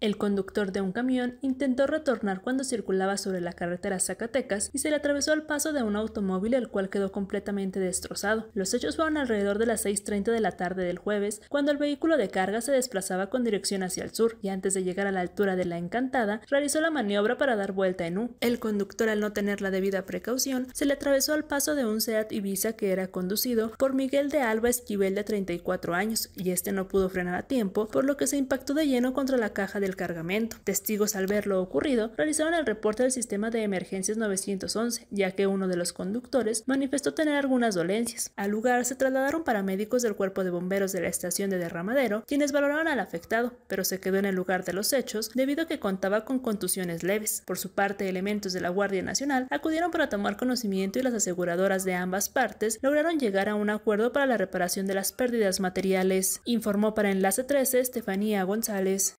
El conductor de un camión intentó retornar cuando circulaba sobre la carretera Zacatecas y se le atravesó al paso de un automóvil el cual quedó completamente destrozado. Los hechos fueron alrededor de las 6.30 de la tarde del jueves, cuando el vehículo de carga se desplazaba con dirección hacia el sur y antes de llegar a la altura de la encantada, realizó la maniobra para dar vuelta en U. El conductor al no tener la debida precaución, se le atravesó al paso de un Seat Ibiza que era conducido por Miguel de Alba Esquivel de 34 años y este no pudo frenar a tiempo, por lo que se impactó de lleno contra la caja de cargamento. Testigos al ver lo ocurrido realizaron el reporte del sistema de emergencias 911, ya que uno de los conductores manifestó tener algunas dolencias. Al lugar se trasladaron paramédicos del cuerpo de bomberos de la estación de Derramadero, quienes valoraron al afectado, pero se quedó en el lugar de los hechos debido a que contaba con contusiones leves. Por su parte, elementos de la Guardia Nacional acudieron para tomar conocimiento y las aseguradoras de ambas partes lograron llegar a un acuerdo para la reparación de las pérdidas materiales, informó para Enlace 13 Estefanía González.